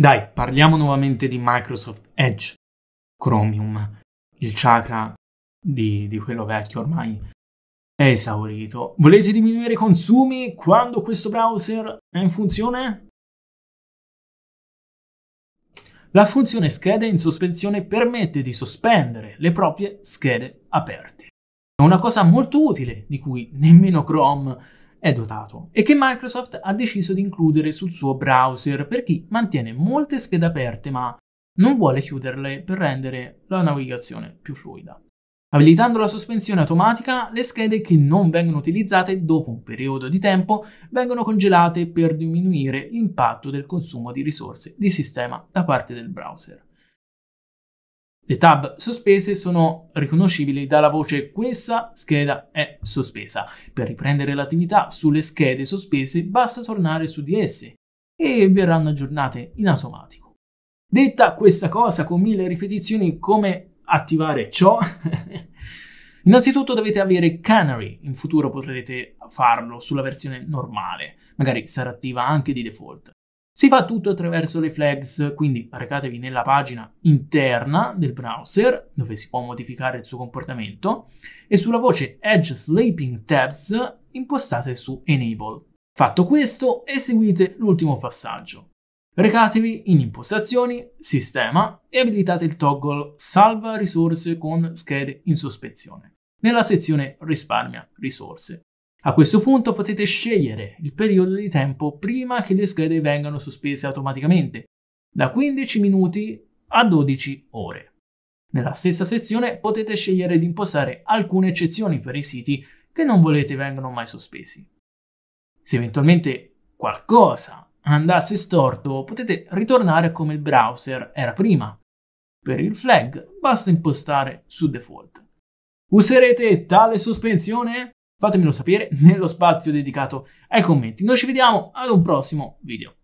Dai, parliamo nuovamente di Microsoft Edge, Chromium, il chakra di, di quello vecchio ormai è esaurito. Volete diminuire i consumi quando questo browser è in funzione? La funzione schede in sospensione permette di sospendere le proprie schede aperte. È una cosa molto utile di cui nemmeno Chrome è dotato e che Microsoft ha deciso di includere sul suo browser per chi mantiene molte schede aperte ma non vuole chiuderle per rendere la navigazione più fluida. Abilitando la sospensione automatica, le schede che non vengono utilizzate dopo un periodo di tempo vengono congelate per diminuire l'impatto del consumo di risorse di sistema da parte del browser. Le tab sospese sono riconoscibili dalla voce questa scheda è sospesa. Per riprendere l'attività sulle schede sospese basta tornare su di esse e verranno aggiornate in automatico. Detta questa cosa con mille ripetizioni come attivare ciò? Innanzitutto dovete avere Canary, in futuro potrete farlo sulla versione normale, magari sarà attiva anche di default. Si fa tutto attraverso le flags, quindi recatevi nella pagina interna del browser dove si può modificare il suo comportamento e sulla voce Edge Sleeping Tabs impostate su Enable. Fatto questo, eseguite l'ultimo passaggio. Recatevi in Impostazioni, Sistema e abilitate il toggle Salva risorse con schede in sospensione nella sezione Risparmia risorse. A questo punto potete scegliere il periodo di tempo prima che le schede vengano sospese automaticamente, da 15 minuti a 12 ore. Nella stessa sezione potete scegliere di impostare alcune eccezioni per i siti che non volete vengano mai sospesi. Se eventualmente qualcosa andasse storto, potete ritornare come il browser era prima. Per il flag basta impostare su default. Userete tale sospensione? fatemelo sapere nello spazio dedicato ai commenti. Noi ci vediamo ad un prossimo video.